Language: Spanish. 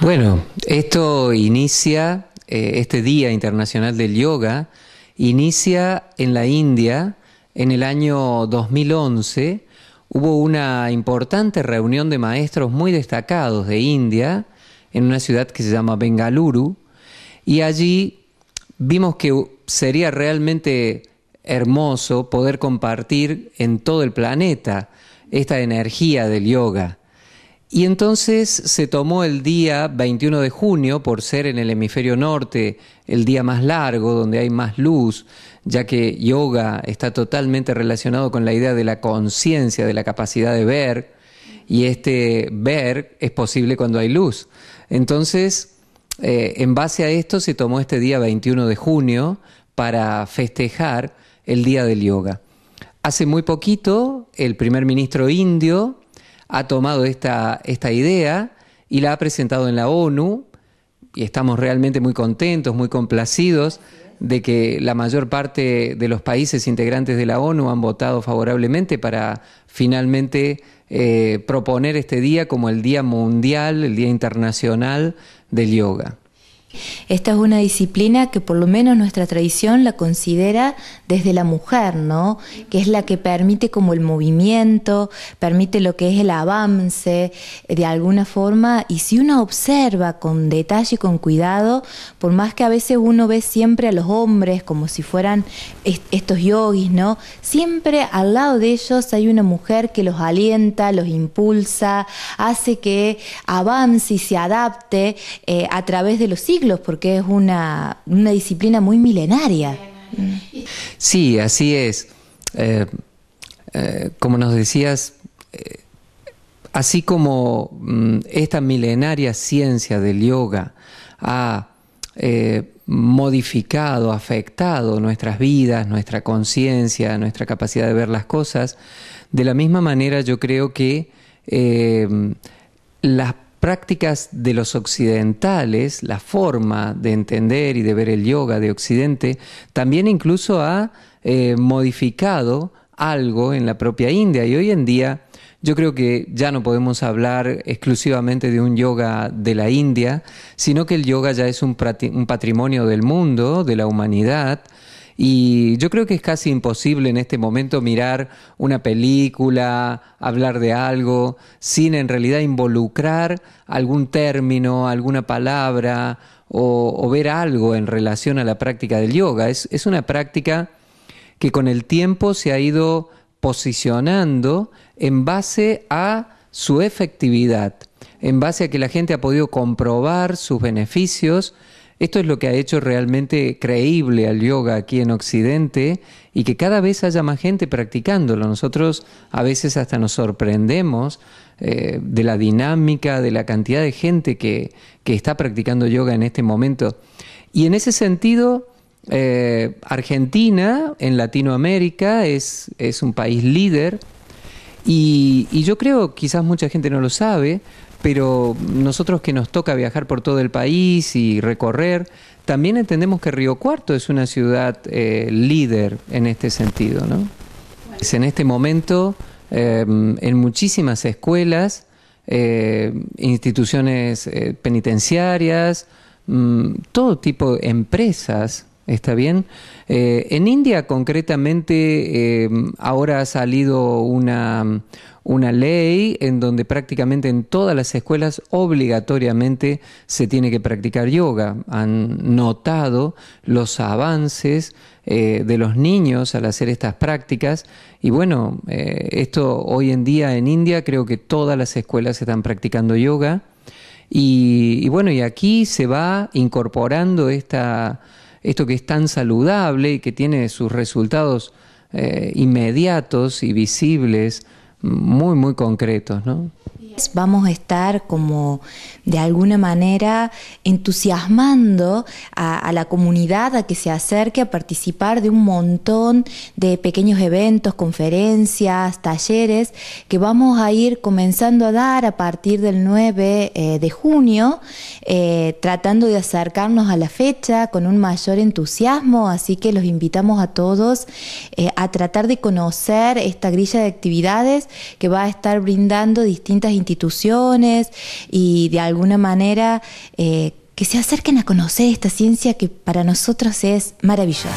Bueno, esto inicia, eh, este Día Internacional del Yoga, inicia en la India en el año 2011. Hubo una importante reunión de maestros muy destacados de India en una ciudad que se llama Bengaluru y allí vimos que sería realmente hermoso poder compartir en todo el planeta esta energía del yoga. Y entonces se tomó el día 21 de junio, por ser en el hemisferio norte el día más largo, donde hay más luz, ya que yoga está totalmente relacionado con la idea de la conciencia, de la capacidad de ver, y este ver es posible cuando hay luz. Entonces, eh, en base a esto se tomó este día 21 de junio para festejar el día del yoga. Hace muy poquito, el primer ministro indio, ha tomado esta, esta idea y la ha presentado en la ONU y estamos realmente muy contentos, muy complacidos de que la mayor parte de los países integrantes de la ONU han votado favorablemente para finalmente eh, proponer este día como el Día Mundial, el Día Internacional del Yoga. Esta es una disciplina que por lo menos nuestra tradición la considera desde la mujer, ¿no? Que es la que permite como el movimiento, permite lo que es el avance eh, de alguna forma y si uno observa con detalle y con cuidado, por más que a veces uno ve siempre a los hombres como si fueran estos yogis, ¿no? Siempre al lado de ellos hay una mujer que los alienta, los impulsa, hace que avance y se adapte eh, a través de los siglos porque es una, disciplina muy milenaria. Sí, así es. Eh, eh, como nos decías, eh, así como mm, esta milenaria ciencia del yoga ha modificado, afectado nuestras vidas, nuestra conciencia, nuestra capacidad de ver las cosas, de la misma manera yo creo que las prácticas de los occidentales, la forma de entender y de ver el yoga de Occidente, también incluso ha eh, modificado algo en la propia India. Y hoy en día yo creo que ya no podemos hablar exclusivamente de un yoga de la India, sino que el yoga ya es un patrimonio del mundo, de la humanidad. Y yo creo que es casi imposible en este momento mirar una película, hablar de algo, sin en realidad involucrar algún término, alguna palabra o, ver algo en relación a la práctica del yoga. es una práctica que con el tiempo se ha ido posicionando en base a su efectividad, en base a que la gente ha podido comprobar sus beneficios esto es lo que ha hecho realmente creíble al yoga aquí en Occidente y que cada vez haya más gente practicándolo. Nosotros a veces hasta nos sorprendemos eh, de la dinámica, de la cantidad de gente que, está practicando yoga en este momento. Y en ese sentido, eh, Argentina en Latinoamérica es, es un país líder y, y yo creo, quizás mucha gente no lo sabe, pero nosotros que nos toca viajar por todo el país y recorrer, también entendemos que Río Cuarto es una ciudad eh, líder en este sentido, ¿no? en este momento eh, en muchísimas escuelas, eh, instituciones penitenciarias, mm, todo tipo de empresas ¿Está bien? Eh, en India concretamente eh, ahora ha salido una, ley en donde prácticamente en todas las escuelas obligatoriamente se tiene que practicar yoga. Han notado los avances eh, de los niños al hacer estas prácticas y bueno, esto hoy en día en India creo que todas las escuelas están practicando yoga y bueno, y aquí se va incorporando esta esto que es tan saludable y que tiene sus resultados eh, inmediatos y visibles, muy, muy concretos, ¿no? vamos a estar como de alguna manera entusiasmando a, la comunidad a que se acerque a participar de un montón de pequeños eventos, conferencias, talleres que vamos a ir comenzando a dar a partir del 9 eh, de junio, eh, tratando de acercarnos a la fecha con un mayor entusiasmo, así que los invitamos a todos eh, a tratar de conocer esta grilla de actividades que va a estar brindando distintas instituciones instituciones y de alguna manera eh, que se acerquen a conocer esta ciencia que para nosotros es maravillosa.